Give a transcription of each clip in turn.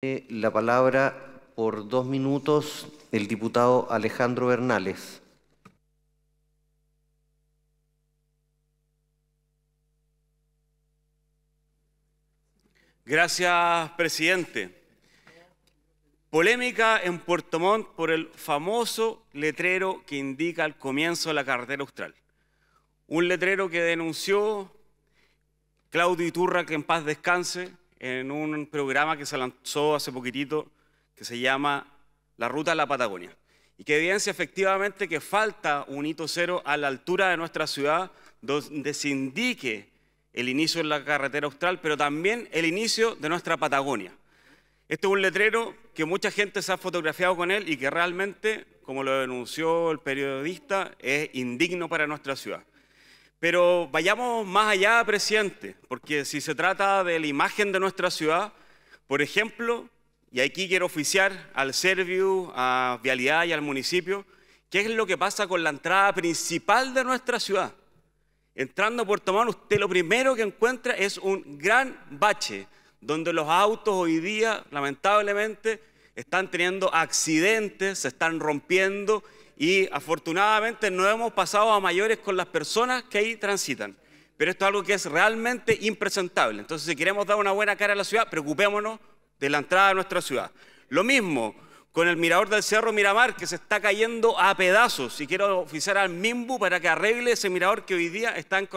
La palabra por dos minutos el diputado Alejandro Bernales. Gracias, presidente. Polémica en Puerto Montt por el famoso letrero que indica el comienzo de la carretera austral. Un letrero que denunció Claudio Iturra, que en paz descanse, en un programa que se lanzó hace poquitito que se llama La Ruta a la Patagonia y que evidencia efectivamente que falta un hito cero a la altura de nuestra ciudad donde se indique el inicio de la carretera austral, pero también el inicio de nuestra Patagonia. Este es un letrero que mucha gente se ha fotografiado con él y que realmente, como lo denunció el periodista, es indigno para nuestra ciudad. Pero vayamos más allá, presidente, porque si se trata de la imagen de nuestra ciudad, por ejemplo, y aquí quiero oficiar al Serviu, a Vialidad y al municipio, ¿qué es lo que pasa con la entrada principal de nuestra ciudad? Entrando a Puerto usted lo primero que encuentra es un gran bache, donde los autos hoy día, lamentablemente, están teniendo accidentes, se están rompiendo y afortunadamente no hemos pasado a mayores con las personas que ahí transitan. Pero esto es algo que es realmente impresentable. Entonces, si queremos dar una buena cara a la ciudad, preocupémonos de la entrada a nuestra ciudad. Lo mismo con el mirador del Cerro Miramar, que se está cayendo a pedazos. Y quiero oficiar al MIMBU para que arregle ese mirador que hoy día está en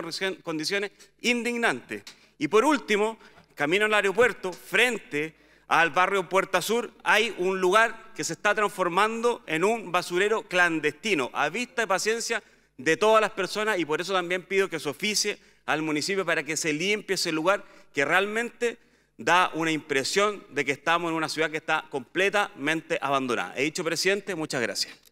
condiciones indignantes. Y por último, camino al aeropuerto, frente al barrio Puerta Sur, hay un lugar que se está transformando en un basurero clandestino, a vista de paciencia de todas las personas y por eso también pido que se oficie al municipio para que se limpie ese lugar que realmente da una impresión de que estamos en una ciudad que está completamente abandonada. He dicho, presidente, muchas gracias.